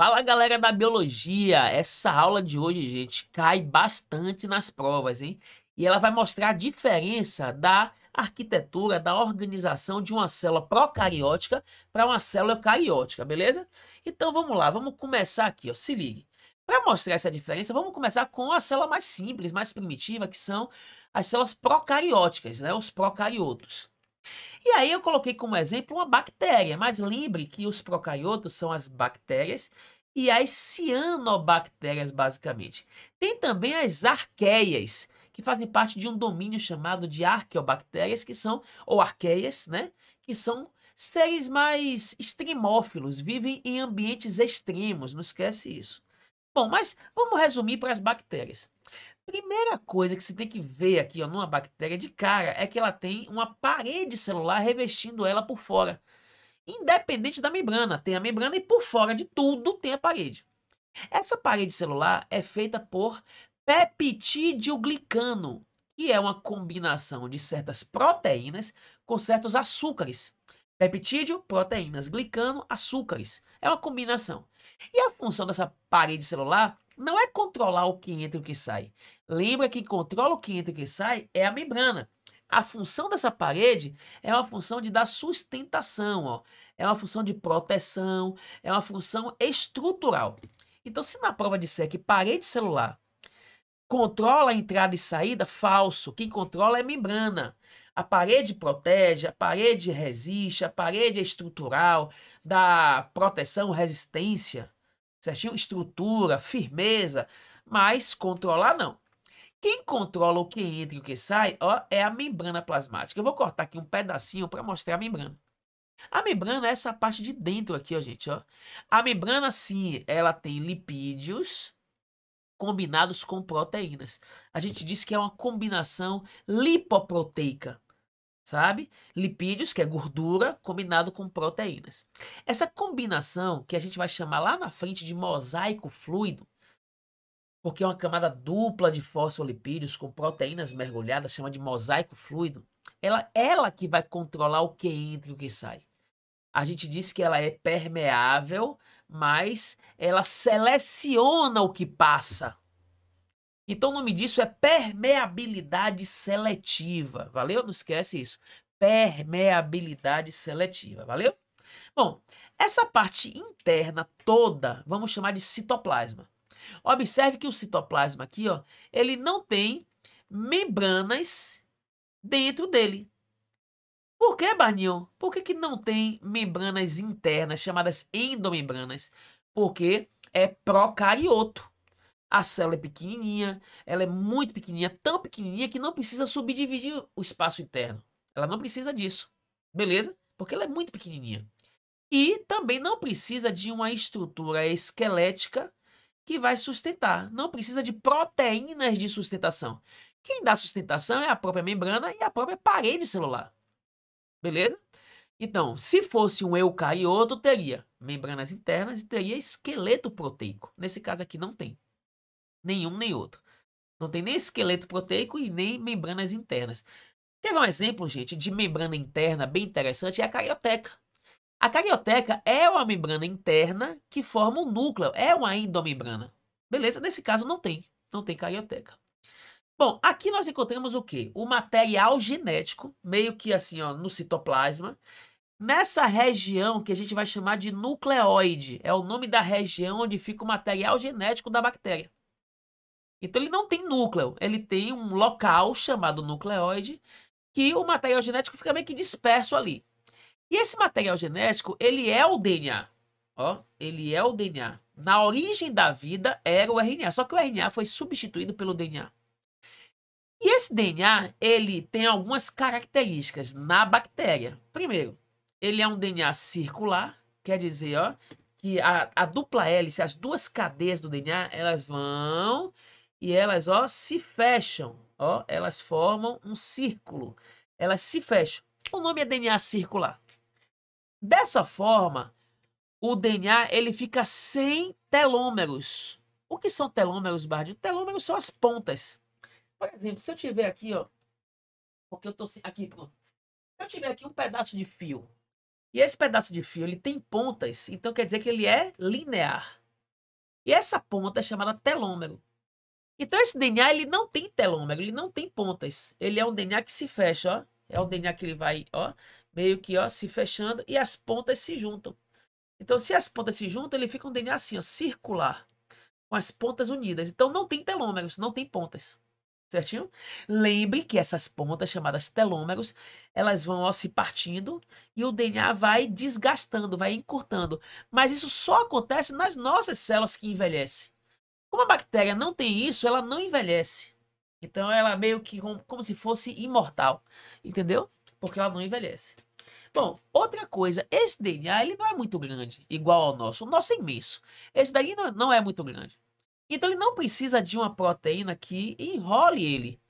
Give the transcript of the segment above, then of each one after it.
Fala galera da biologia! Essa aula de hoje, gente, cai bastante nas provas, hein? E ela vai mostrar a diferença da arquitetura, da organização de uma célula procariótica para uma célula eucariótica, beleza? Então vamos lá, vamos começar aqui, ó. Se ligue. Para mostrar essa diferença, vamos começar com a célula mais simples, mais primitiva, que são as células procarióticas, né? Os procariotos. E aí eu coloquei como exemplo uma bactéria, mas lembre que os procariotos são as bactérias e as cianobactérias, basicamente. Tem também as arqueias, que fazem parte de um domínio chamado de arqueobactérias, que são, ou arqueias, né? Que são seres mais extremófilos, vivem em ambientes extremos, não esquece isso. Bom, mas vamos resumir para as bactérias. Primeira coisa que você tem que ver aqui, ó, numa bactéria de cara, é que ela tem uma parede celular revestindo ela por fora. Independente da membrana, tem a membrana e por fora de tudo tem a parede. Essa parede celular é feita por glicano, que é uma combinação de certas proteínas com certos açúcares. Peptídeo, proteínas, glicano, açúcares. É uma combinação. E a função dessa parede celular não é controlar o que entra e o que sai, Lembra que controla o que entra e o que sai é a membrana. A função dessa parede é uma função de dar sustentação, ó. é uma função de proteção, é uma função estrutural. Então, se na prova disser que parede celular controla a entrada e saída, falso. Quem controla é a membrana. A parede protege, a parede resiste, a parede é estrutural, dá proteção, resistência, certinho? Estrutura, firmeza, mas controlar não. Quem controla o que entra e o que sai ó, é a membrana plasmática. Eu vou cortar aqui um pedacinho para mostrar a membrana. A membrana é essa parte de dentro aqui, ó, gente. Ó. A membrana, sim, ela tem lipídios combinados com proteínas. A gente diz que é uma combinação lipoproteica, sabe? Lipídios, que é gordura, combinado com proteínas. Essa combinação, que a gente vai chamar lá na frente de mosaico fluido, porque é uma camada dupla de fosfolipídios com proteínas mergulhadas, chama de mosaico fluido. Ela, ela que vai controlar o que entra e o que sai. A gente diz que ela é permeável, mas ela seleciona o que passa. Então o nome disso é permeabilidade seletiva. Valeu? Não esquece isso. Permeabilidade seletiva. Valeu? Bom, essa parte interna toda, vamos chamar de citoplasma. Observe que o citoplasma aqui, ó, ele não tem membranas dentro dele. Por que, Barnion? Por que, que não tem membranas internas, chamadas endomembranas? Porque é procarioto. A célula é pequenininha, ela é muito pequenininha, tão pequenininha que não precisa subdividir o espaço interno. Ela não precisa disso, beleza? Porque ela é muito pequenininha. E também não precisa de uma estrutura esquelética que vai sustentar. Não precisa de proteínas de sustentação. Quem dá sustentação é a própria membrana e a própria parede celular. Beleza? Então, se fosse um eucarioto, teria membranas internas e teria esqueleto proteico. Nesse caso aqui não tem. Nenhum nem outro. Não tem nem esqueleto proteico e nem membranas internas. Teve um exemplo, gente, de membrana interna bem interessante, é a carioteca. A carioteca é uma membrana interna que forma um núcleo, é uma endomembrana. Beleza? Nesse caso não tem, não tem carioteca. Bom, aqui nós encontramos o quê? O material genético, meio que assim, ó, no citoplasma, nessa região que a gente vai chamar de nucleóide, É o nome da região onde fica o material genético da bactéria. Então ele não tem núcleo, ele tem um local chamado nucleóide, que o material genético fica meio que disperso ali. E esse material genético, ele é o DNA. Ó, ele é o DNA. Na origem da vida era o RNA, só que o RNA foi substituído pelo DNA. E esse DNA, ele tem algumas características na bactéria. Primeiro, ele é um DNA circular, quer dizer, ó, que a, a dupla hélice, as duas cadeias do DNA, elas vão e elas, ó, se fecham, ó, elas formam um círculo. Elas se fecham. O nome é DNA circular. Dessa forma, o DNA ele fica sem telômeros. O que são telômeros, Bardi? Telômeros são as pontas. Por exemplo, se eu tiver aqui, ó, porque eu tô aqui, pronto. Se eu tiver aqui um pedaço de fio, e esse pedaço de fio ele tem pontas, então quer dizer que ele é linear. E essa ponta é chamada telômero. Então esse DNA ele não tem telômero, ele não tem pontas. Ele é um DNA que se fecha, ó. É um DNA que ele vai, ó meio que ó, se fechando e as pontas se juntam. Então, se as pontas se juntam, ele fica um DNA assim, ó, circular, com as pontas unidas. Então, não tem telômeros, não tem pontas. Certinho? Lembre que essas pontas, chamadas telômeros, elas vão ó, se partindo e o DNA vai desgastando, vai encurtando. Mas isso só acontece nas nossas células que envelhecem. Como a bactéria não tem isso, ela não envelhece. Então ela meio que como, como se fosse imortal. Entendeu? Porque ela não envelhece. Bom, outra coisa, esse DNA ele não é muito grande, igual ao nosso. O nosso é imenso. Esse daí não, é, não é muito grande. Então ele não precisa de uma proteína que enrole ele.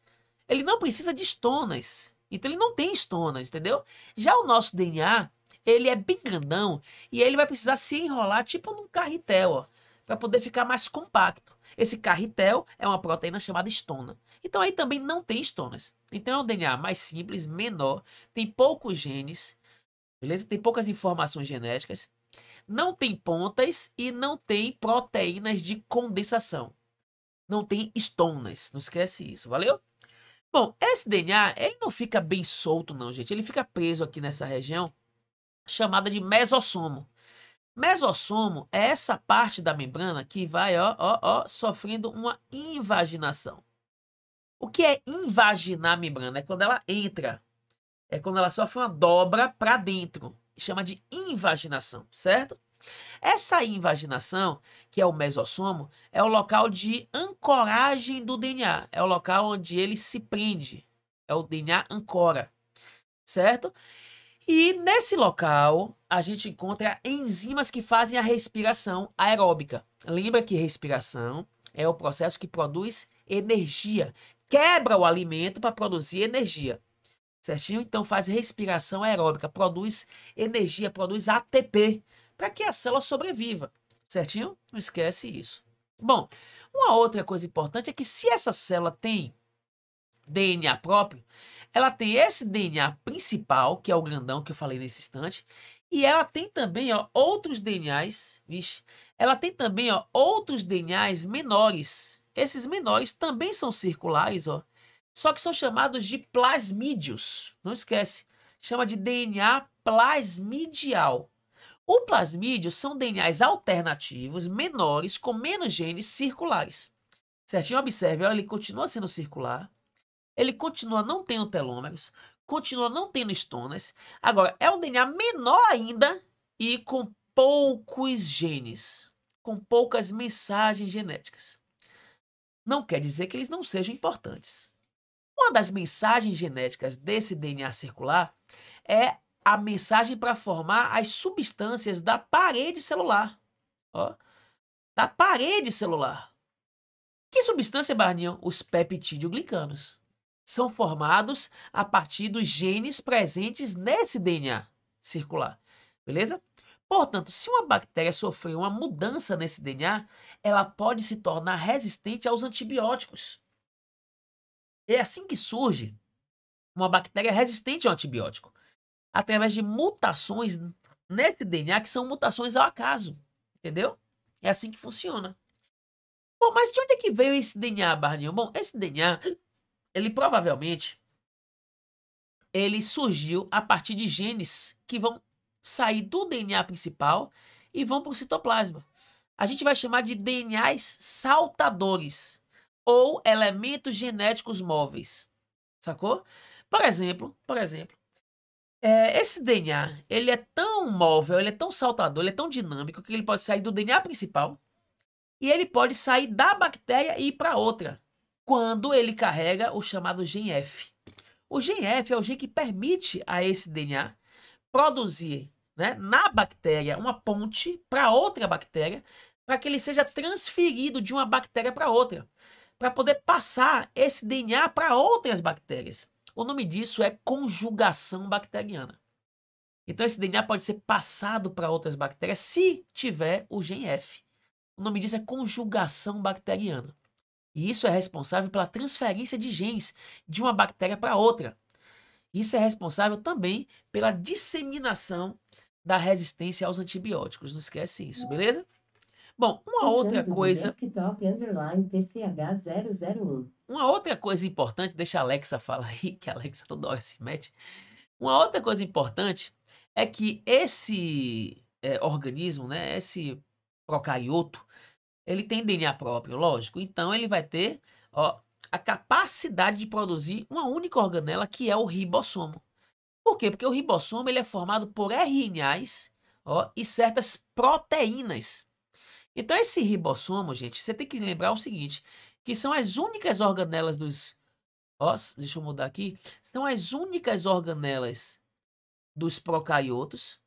Ele não precisa de estonas. Então ele não tem estonas, entendeu? Já o nosso DNA, ele é bem grandão e ele vai precisar se enrolar tipo num carretel, ó, para poder ficar mais compacto. Esse carretel é uma proteína chamada estona. Então aí também não tem estonas. Então é um DNA mais simples, menor, tem poucos genes Beleza? Tem poucas informações genéticas. Não tem pontas e não tem proteínas de condensação. Não tem estonas. Não esquece isso, valeu? Bom, esse DNA ele não fica bem solto não, gente. Ele fica preso aqui nessa região chamada de mesossomo. Mesossomo é essa parte da membrana que vai, ó, ó, ó, sofrendo uma invaginação. O que é invaginar a membrana? É quando ela entra é quando ela sofre uma dobra para dentro. Chama de invaginação, certo? Essa invaginação, que é o mesossomo, é o local de ancoragem do DNA. É o local onde ele se prende. É o DNA ancora, certo? E nesse local, a gente encontra enzimas que fazem a respiração aeróbica. Lembra que respiração é o processo que produz energia. Quebra o alimento para produzir energia certinho? Então faz respiração aeróbica, produz energia, produz ATP, para que a célula sobreviva, certinho? Não esquece isso. Bom, uma outra coisa importante é que se essa célula tem DNA próprio, ela tem esse DNA principal, que é o grandão que eu falei nesse instante, e ela tem também ó, outros DNAs, vixe, ela tem também ó, outros DNAs menores. Esses menores também são circulares, ó, só que são chamados de plasmídios. Não esquece, chama de DNA plasmidial. O plasmídio são DNAs alternativos, menores, com menos genes circulares. Certinho? Observe, ó, ele continua sendo circular, ele continua não tendo telômeros, continua não tendo estonas. Agora, é um DNA menor ainda e com poucos genes, com poucas mensagens genéticas. Não quer dizer que eles não sejam importantes. Uma das mensagens genéticas desse DNA circular é a mensagem para formar as substâncias da parede celular. Ó, da parede celular. Que substância, Barninho? Os peptidoglicanos. São formados a partir dos genes presentes nesse DNA circular. Beleza? Portanto, se uma bactéria sofrer uma mudança nesse DNA, ela pode se tornar resistente aos antibióticos. É assim que surge uma bactéria resistente ao antibiótico, através de mutações nesse DNA que são mutações ao acaso, entendeu? É assim que funciona. Bom, mas de onde é que veio esse DNA, Barney? Bom, esse DNA, ele provavelmente ele surgiu a partir de genes que vão sair do DNA principal e vão para o citoplasma. A gente vai chamar de DNAs saltadores ou elementos genéticos móveis. Sacou? Por exemplo, por exemplo, é, esse DNA, ele é tão móvel, ele é tão saltador, ele é tão dinâmico que ele pode sair do DNA principal e ele pode sair da bactéria e ir para outra, quando ele carrega o chamado gene F. O gene F é o gene que permite a esse DNA produzir né, na bactéria uma ponte para outra bactéria, para que ele seja transferido de uma bactéria para outra para poder passar esse DNA para outras bactérias. O nome disso é conjugação bacteriana. Então, esse DNA pode ser passado para outras bactérias se tiver o gen F. O nome disso é conjugação bacteriana. E isso é responsável pela transferência de genes de uma bactéria para outra. Isso é responsável também pela disseminação da resistência aos antibióticos. Não esquece isso, beleza? Bom, uma outra coisa. Desktop underline PCH001. Uma outra coisa importante, deixa a Alexa falar aí, que a Alexa toda hora se mete. Uma outra coisa importante é que esse é, organismo, né, esse procarioto, ele tem DNA próprio, lógico. Então ele vai ter ó, a capacidade de produzir uma única organela, que é o ribossomo. Por quê? Porque o ribossomo ele é formado por RNAs ó, e certas proteínas. Então, esse ribossomo, gente, você tem que lembrar o seguinte, que são as únicas organelas dos... Ó, deixa eu mudar aqui. São as únicas organelas dos procariotos.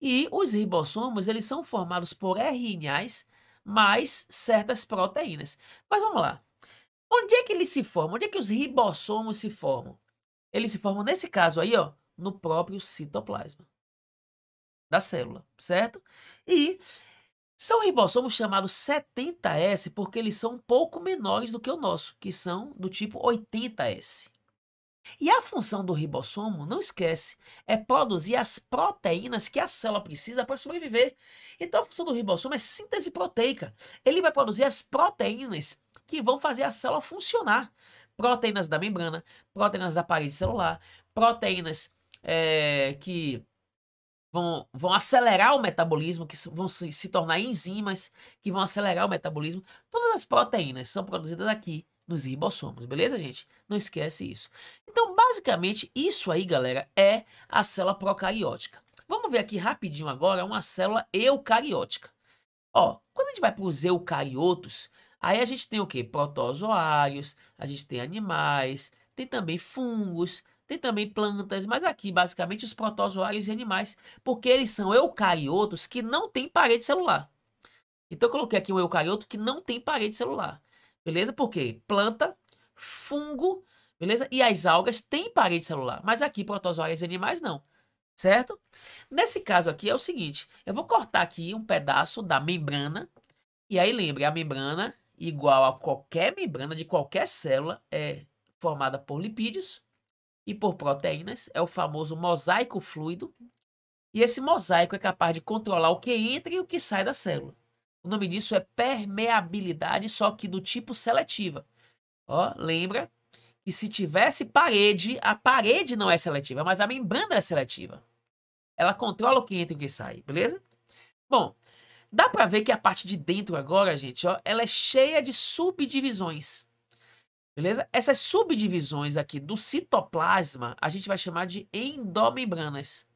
E os ribossomos, eles são formados por RNAs mais certas proteínas. Mas vamos lá. Onde é que eles se formam? Onde é que os ribossomos se formam? Eles se formam nesse caso aí, ó, no próprio citoplasma da célula, certo? E são ribossomos chamados 70S porque eles são um pouco menores do que o nosso, que são do tipo 80S. E a função do ribossomo, não esquece, é produzir as proteínas que a célula precisa para sobreviver. Então a função do ribossomo é síntese proteica. Ele vai produzir as proteínas que vão fazer a célula funcionar. Proteínas da membrana, proteínas da parede celular, proteínas é, que vão, vão acelerar o metabolismo, que vão se, se tornar enzimas que vão acelerar o metabolismo. Todas as proteínas são produzidas aqui nos ribossomos, beleza, gente? Não esquece isso. Então, basicamente, isso aí, galera, é a célula procariótica. Vamos ver aqui rapidinho agora uma célula eucariótica. Ó, quando a gente vai para os eucariotos, aí a gente tem o quê? Protozoários, a gente tem animais, tem também fungos, tem também plantas, mas aqui basicamente os protozoários e animais, porque eles são eucariotos que não têm parede celular. Então eu coloquei aqui um eucarioto que não tem parede celular. Beleza? Porque planta, fungo, beleza? E as algas têm parede celular, mas aqui protozoários e animais não. Certo? Nesse caso aqui é o seguinte, eu vou cortar aqui um pedaço da membrana, e aí lembre, a membrana igual a qualquer membrana de qualquer célula é formada por lipídios, e por proteínas, é o famoso mosaico fluido. E esse mosaico é capaz de controlar o que entra e o que sai da célula. O nome disso é permeabilidade, só que do tipo seletiva. Ó, lembra que se tivesse parede, a parede não é seletiva, mas a membrana é seletiva. Ela controla o que entra e o que sai, beleza? Bom, dá para ver que a parte de dentro agora, gente, ó, ela é cheia de subdivisões. Beleza? Essas subdivisões aqui do citoplasma a gente vai chamar de endomembranas.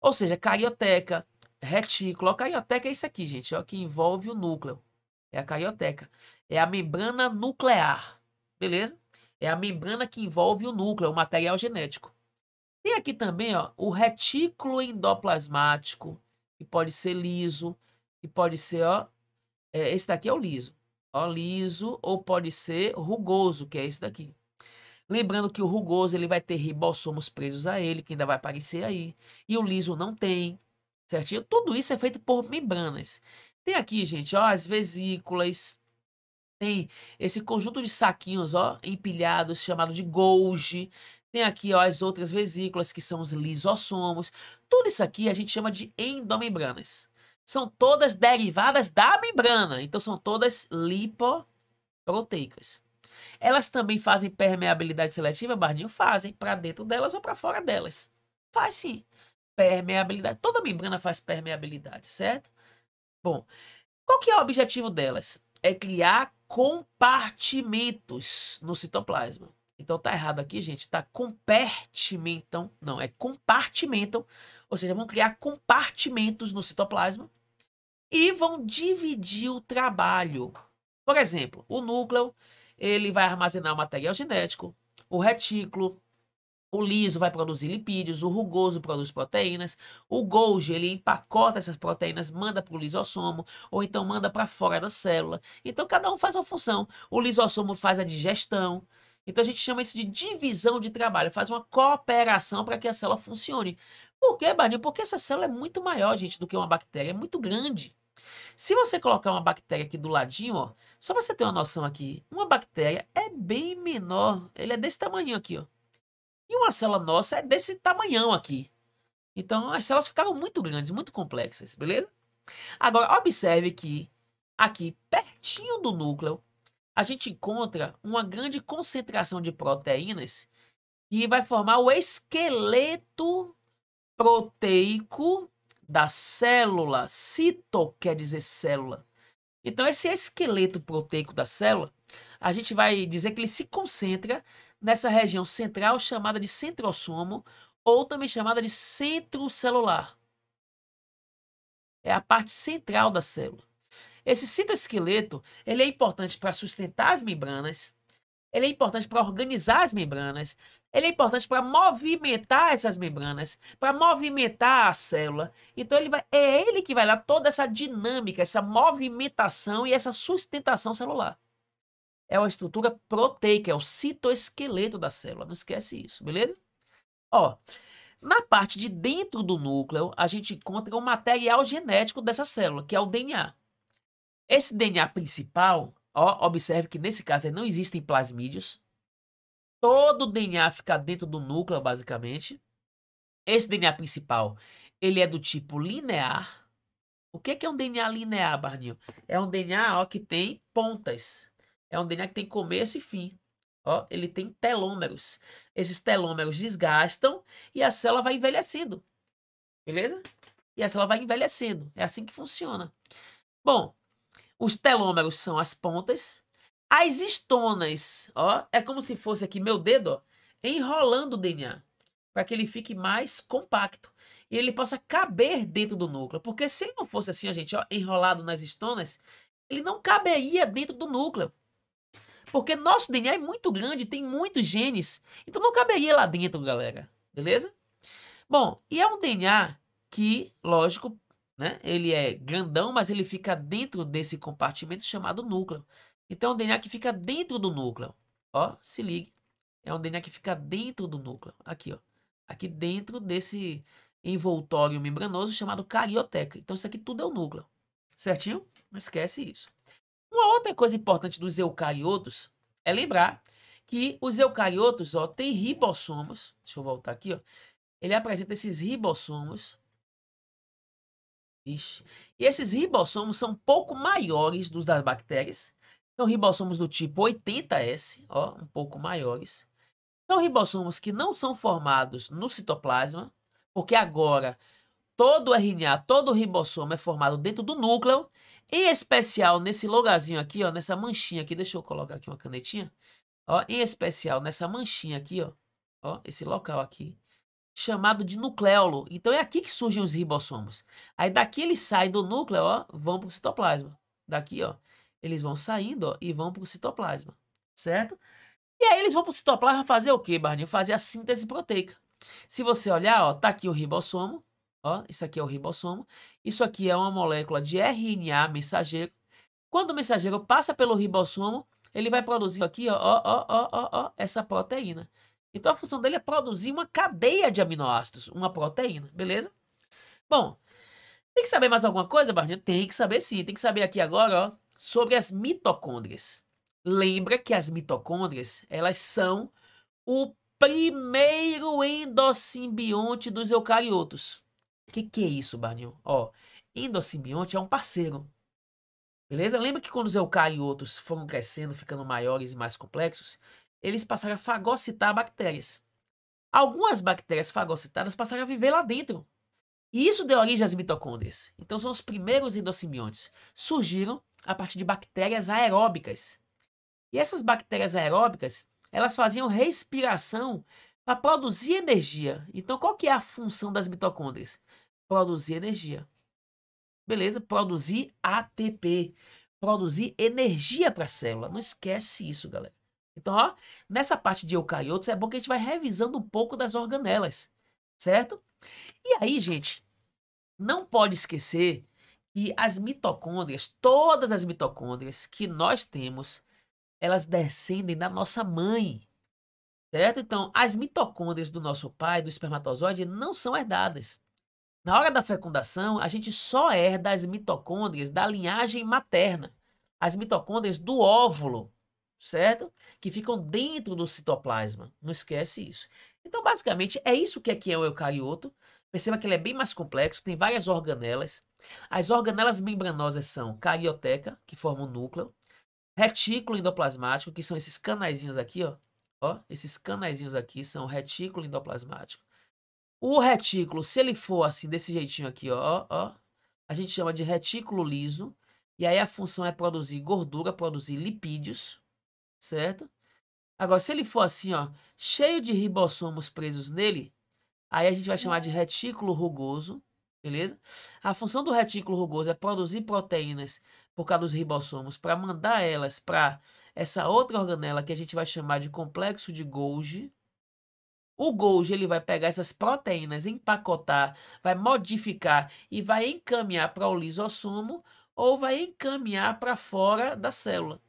Ou seja, carioteca, retículo. A carioteca é isso aqui, gente, ó, é que envolve o núcleo. É a carioteca. É a membrana nuclear. Beleza? É a membrana que envolve o núcleo, o material genético. Tem aqui também ó, o retículo endoplasmático, que pode ser liso, que pode ser, ó. É, esse daqui é o liso ó, liso ou pode ser rugoso, que é esse daqui. Lembrando que o rugoso ele vai ter ribossomos presos a ele, que ainda vai aparecer aí. E o liso não tem, certinho? Tudo isso é feito por membranas. Tem aqui, gente, ó, as vesículas. Tem esse conjunto de saquinhos, ó, empilhados, chamado de Golgi. Tem aqui, ó, as outras vesículas, que são os lisossomos. Tudo isso aqui a gente chama de endomembranas são todas derivadas da membrana, então são todas lipoproteicas. Elas também fazem permeabilidade seletiva, Barninho? Fazem, para dentro delas ou para fora delas. Faz sim. Permeabilidade, toda membrana faz permeabilidade, certo? Bom, qual que é o objetivo delas? É criar compartimentos no citoplasma. Então tá errado aqui, gente, tá compartimentam, não, é compartimentam, ou seja, vão criar compartimentos no citoplasma e vão dividir o trabalho. Por exemplo, o núcleo ele vai armazenar o material genético, o retículo, o liso vai produzir lipídios, o rugoso produz proteínas, o Golgi ele empacota essas proteínas, manda para o lisossomo ou então manda para fora da célula. Então cada um faz uma função. O lisossomo faz a digestão. Então a gente chama isso de divisão de trabalho, faz uma cooperação para que a célula funcione. Por quê, Barney? Porque essa célula é muito maior, gente, do que uma bactéria, é muito grande. Se você colocar uma bactéria aqui do ladinho, ó, só para você ter uma noção aqui, uma bactéria é bem menor, ele é desse tamanho aqui, ó. E uma célula nossa é desse tamanhão aqui. Então as células ficaram muito grandes, muito complexas, beleza? Agora observe que aqui pertinho do núcleo a gente encontra uma grande concentração de proteínas que vai formar o esqueleto proteico da célula. Cito quer dizer célula. Então, esse esqueleto proteico da célula, a gente vai dizer que ele se concentra nessa região central chamada de centrosomo ou também chamada de centro celular. É a parte central da célula. Esse citoesqueleto ele é importante para sustentar as membranas, ele é importante para organizar as membranas. Ele é importante para movimentar essas membranas, para movimentar a célula. Então ele vai, é ele que vai dar toda essa dinâmica, essa movimentação e essa sustentação celular. É uma estrutura proteica, é o citoesqueleto da célula. Não esquece isso, beleza? Ó, na parte de dentro do núcleo, a gente encontra o um material genético dessa célula, que é o DNA. Esse DNA principal Ó, observe que nesse caso não existem plasmídios. Todo o DNA fica dentro do núcleo, basicamente. Esse DNA principal, ele é do tipo linear. O que é um DNA linear, Barnil É um DNA ó, que tem pontas. É um DNA que tem começo e fim. Ó, ele tem telômeros. Esses telômeros desgastam e a célula vai envelhecendo. Beleza? E a célula vai envelhecendo. É assim que funciona. Bom, os telômeros são as pontas. As estonas, ó, é como se fosse aqui meu dedo, ó, enrolando o DNA, para que ele fique mais compacto e ele possa caber dentro do núcleo. Porque se ele não fosse assim, ó, gente, ó, enrolado nas estonas, ele não caberia dentro do núcleo. Porque nosso DNA é muito grande, tem muitos genes, então não caberia lá dentro, galera. Beleza? Bom, e é um DNA que, lógico, né? Ele é grandão, mas ele fica dentro desse compartimento chamado núcleo. Então, é um DNA que fica dentro do núcleo. Ó, se ligue. É um DNA que fica dentro do núcleo. Aqui, ó. Aqui dentro desse envoltório membranoso chamado carioteca. Então, isso aqui tudo é o núcleo. Certinho? Não esquece isso. Uma outra coisa importante dos eucariotos é lembrar que os eucariotos ó, têm ribossomos. Deixa eu voltar aqui. Ó, ele apresenta esses ribossomos Ixi. E esses ribossomos são um pouco maiores dos das bactérias. São ribossomos do tipo 80S, ó, um pouco maiores. São ribossomos que não são formados no citoplasma, porque agora todo o RNA, todo o ribossomo é formado dentro do núcleo, em especial nesse lugarzinho aqui, ó, nessa manchinha aqui, deixa eu colocar aqui uma canetinha, ó, em especial nessa manchinha aqui, ó, ó, esse local aqui, chamado de nucleolo. Então é aqui que surgem os ribossomos. Aí daqui eles saem do núcleo, ó, vão para o citoplasma. Daqui, ó, eles vão saindo ó, e vão para o citoplasma, certo? E aí eles vão para o citoplasma fazer o quê, Barney? Fazer a síntese proteica. Se você olhar, ó, tá aqui o ribossomo, ó, isso aqui é o ribossomo. Isso aqui é uma molécula de RNA mensageiro. Quando o mensageiro passa pelo ribossomo, ele vai produzir aqui, ó, ó, ó, ó, ó, ó essa proteína. Então a função dele é produzir uma cadeia de aminoácidos, uma proteína, beleza? Bom, tem que saber mais alguma coisa, Barney? Tem que saber sim, tem que saber aqui agora, ó, sobre as mitocôndrias. Lembra que as mitocôndrias, elas são o primeiro endossimbionte dos eucariotos. O que, que é isso, Barney? Ó, endossimbionte é um parceiro. Beleza? Lembra que quando os eucariotos foram crescendo, ficando maiores e mais complexos, eles passaram a fagocitar bactérias. Algumas bactérias fagocitadas passaram a viver lá dentro. E isso deu origem às mitocôndrias. Então são os primeiros endossimbiontes. Surgiram a partir de bactérias aeróbicas. E essas bactérias aeróbicas, elas faziam respiração para produzir energia. Então qual que é a função das mitocôndrias? Produzir energia. Beleza? Produzir ATP. Produzir energia para a célula. Não esquece isso, galera. Então, ó, nessa parte de eucariotos é bom que a gente vai revisando um pouco das organelas, certo? E aí, gente, não pode esquecer que as mitocôndrias, todas as mitocôndrias que nós temos, elas descendem da nossa mãe. Certo? Então, as mitocôndrias do nosso pai, do espermatozoide, não são herdadas. Na hora da fecundação, a gente só herda as mitocôndrias da linhagem materna, as mitocôndrias do óvulo certo? Que ficam dentro do citoplasma. Não esquece isso. Então, basicamente, é isso que aqui é, é o eucarioto. Perceba que ele é bem mais complexo, tem várias organelas. As organelas membranosas são carioteca, que forma o um núcleo, retículo endoplasmático, que são esses canaizinhos aqui, ó. ó esses canaizinhos aqui são retículo endoplasmático. O retículo, se ele for assim, desse jeitinho aqui, ó, ó, a gente chama de retículo liso. E aí a função é produzir gordura, produzir lipídios, certo? Agora, se ele for assim, ó, cheio de ribossomos presos nele, aí a gente vai chamar de retículo rugoso, beleza? A função do retículo rugoso é produzir proteínas por causa dos ribossomos para mandar elas para essa outra organela que a gente vai chamar de complexo de Golgi. O Golgi ele vai pegar essas proteínas, empacotar, vai modificar e vai encaminhar para o lisossomo ou vai encaminhar para fora da célula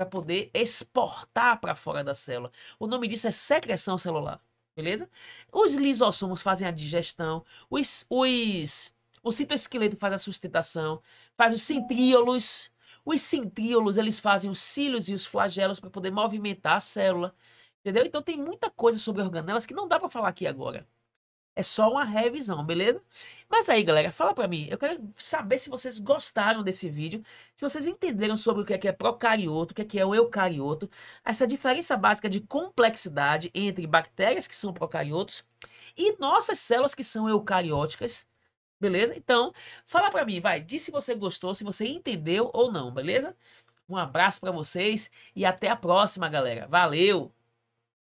para poder exportar para fora da célula. O nome disso é secreção celular, beleza? Os lisossomos fazem a digestão, os, os o citoesqueleto faz a sustentação, faz os centríolos. Os centríolos, eles fazem os cílios e os flagelos para poder movimentar a célula, entendeu? Então tem muita coisa sobre organelas que não dá para falar aqui agora. É só uma revisão, beleza? Mas aí, galera, fala pra mim. Eu quero saber se vocês gostaram desse vídeo. Se vocês entenderam sobre o que é, que é procarioto, o que é, que é o eucarioto. Essa diferença básica de complexidade entre bactérias que são procariotos e nossas células que são eucarióticas. Beleza? Então, fala pra mim, vai. Diz se você gostou, se você entendeu ou não, beleza? Um abraço para vocês e até a próxima, galera. Valeu!